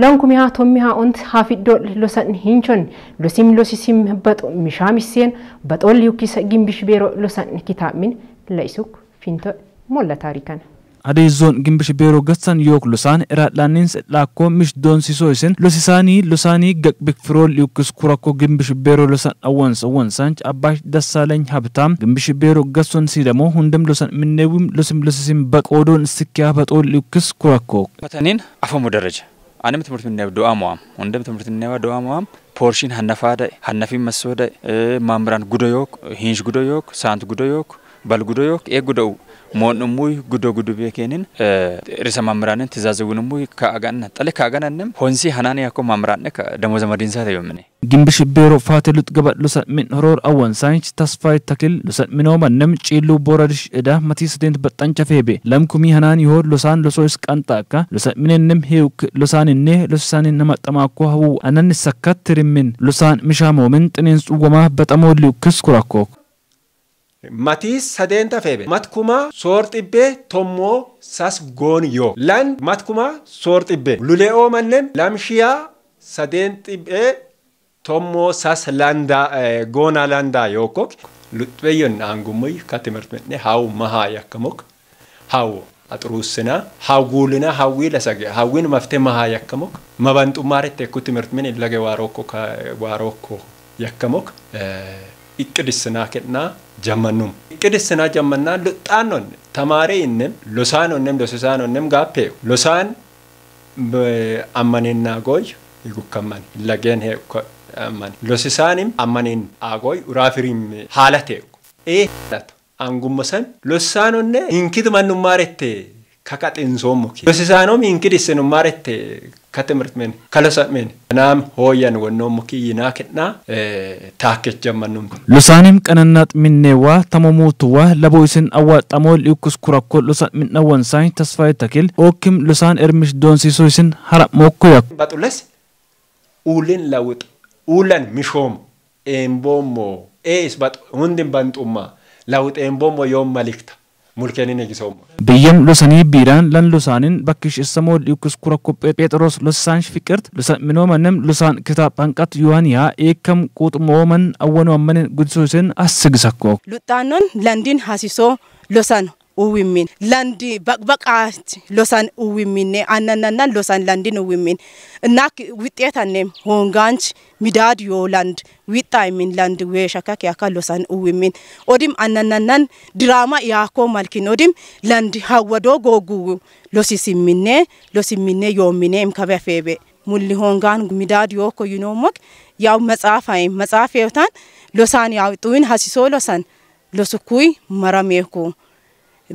ለንኩም ያ ቶሚሃ ኦንት ሀፊዶል ሎሰን ሂንቾን ሎሲም ሎሲሲም ህበጦ ሚሻ ሚሴን በጦል ዩኪሰ ግንብሽ ቤሮ ሎሰን ኪታሚን ለይሱክ ፊንቶ ሞለ ታሪከን አዴ ዞን ግንብሽ ቤሮ ገሳን ዮክ ሎሳን እራላኒንስ ላኮ ምሽ ዶን ሲሶ ሎሲሳኒ ሎሳኒ ገቅቢክ ፍሮ ሊውክስ ኩረኮ ግንብሽ ቤሮ ሎሳን አወንስ አወንሳንች አባሽ ደሳለኝ ሀብታም ግንብሽ ቤሮ ገሶን ሲ ሁንደም ሎሳን ምኔዊም ሎሲም ሎሲሲም በቆዶን ስኪያ በጦ ሊውክስ ኩረኮ ተኒን አፈሙ ደረጃ አንም ትምህርት ምናየው ዱአ መዋም ወንደም ትምህርት ምናየው ዱአ መዋም ፖርሽን ሀነፋደ ሀነፊ መሶደ ማምራን ጉዶዮክ ሂንሽ ጉዶዮክ ሳንት ጉዶዮክ በል ጉዶዮክ ኤ ጉዶው ሞንሙይ ጉዶ ጉዶ ቤኬንን ርዕሰ መምህራንን ትእዛዘውንሙይ ከአጋና ጠለ ከአጋናንም ሆንሲ ሀናን ያኮ መምህራን ደሞዘ መዲንሳ ተየምኔ ግንብሽ ቤሮ ፋቴ ሉጥገበ ሉሰ ምን ሆሮር አወን ሳይንች ተስፋይ ተክል ሉሰ ምኖመ ነም ጪሉ ቦረድሽ እዳ መቲስ ደንት በጣንጨ ፌቤ ለምኩሚ ሀናን ይሆ ሉሳን ሉሶይስ ቀንጣካ ሉሰ ምንንም ሄውክ ሉሳን እኔ ሉሳን ነመጠማኮ ሀው አነን ሰከት ትርምን ሉሳን ምሻሞ ምን ጥኔን ጽወማ በጠሞ ሊውክስ ኩራኮ matiis sadeenta feebe matkumaa soor ቶሞ ሳስ ጎን ዮ lan ማትኩማ soor xibbee lule'oo mannem lamshiyaa ቶሞ ሳስ ላንዳ ጎና ላንዳ የወኮክ ሉጥበዮን አንጉሞይ ከትምህርት ምን ሀው መሃ ያከሞክ ሀው አጥሩስና ሀጉልና ሀዊ ለሰገ ሀዊን መፍትሄ መሃ ያከሞክ መበንጡ ማረት እኮ ምን ለገ ዋሮኮ ዋሮኮ ያከሞክ እቅድስና ከና ጀመኑም እቅድስና ጀመና ልጣኖን ተማሪ እንም ሎሳን እንም ሎሳን እንም ጋፔ ሎሳን አመኔና ጎይ ይጉከማን ለገን Losisaanim ammaniin aagoi uraafirim haala ta'e. Ee haala angumma san losisaanonne hinkiti mannummaarette kakaxin soommuki. Losisaanom hinkidissinummaarette katimirtmen kalosammen kanaam hooyan wonnoommuki yinaa kennaa taakkechan mannumte. Losaanim qanannaa xminneewaa tamomuutuwaa labo isin awwaaxamoo liikkus kurakkoo losammin dhawwansaay tasfaay takil ookim losaan ermish doonsiisuu isin hara mookkoya. Baxules uulin lawuxu. ulan mishoom eenboommo ees hundin banxumma lawut eenboommo yoom malikta mulkeenin egisoomma. Biyyam lusanii biiraan lan lusaanin bakkish issamoo liukus kura kophee Pheexros lusaansh fiqirt lusan minoomannem lusaan kitaab hanqat Yohaaniyaa eekam quuxumooman awwanoomanin gudsuusin as sigisakko. Luxaannoon landiin hasisoo losano. uwimin landi baqbaqaት losan uwiminne አናናናን losan landin uwimin እናክ ውጤታኔ ሆንጋንች ሚዳድ ዮላንድ ዊጣይሚን ላንድ ዌሸካክ ያካ losan uwimin odim አናናናን ድራማ ያኮ ማልኪን odim ላንድ ሀወዶ ጎጉ ሎሲሲሚኔ ሎሲሚኔ ዮሚኔ እምከበፌቤ ሙሊ ሆንጋን ሚዳድ ዮኮ ይኖሞክ ያው መጽሐፋይ መጽሐፍ የውታን ሎሳን ያው ጡዊን ሀሲሶ ሎሳን ሎስኩይ መረሜኩ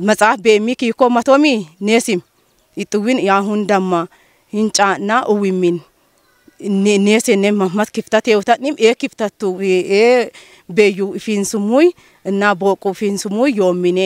መጽሐፍ ቤሚ ኪኮ መቶሚ ኔሲም ይጥዊን ያሁን ደማ ሂንጫና እዊሚን ኔሴኔ መመት ክፍተት የውተኒም ኤ ክፍተቱ ኤ ቤዩ ፊንስሙይ እና ቦቁ ፊንስሙይ ዮሚኔ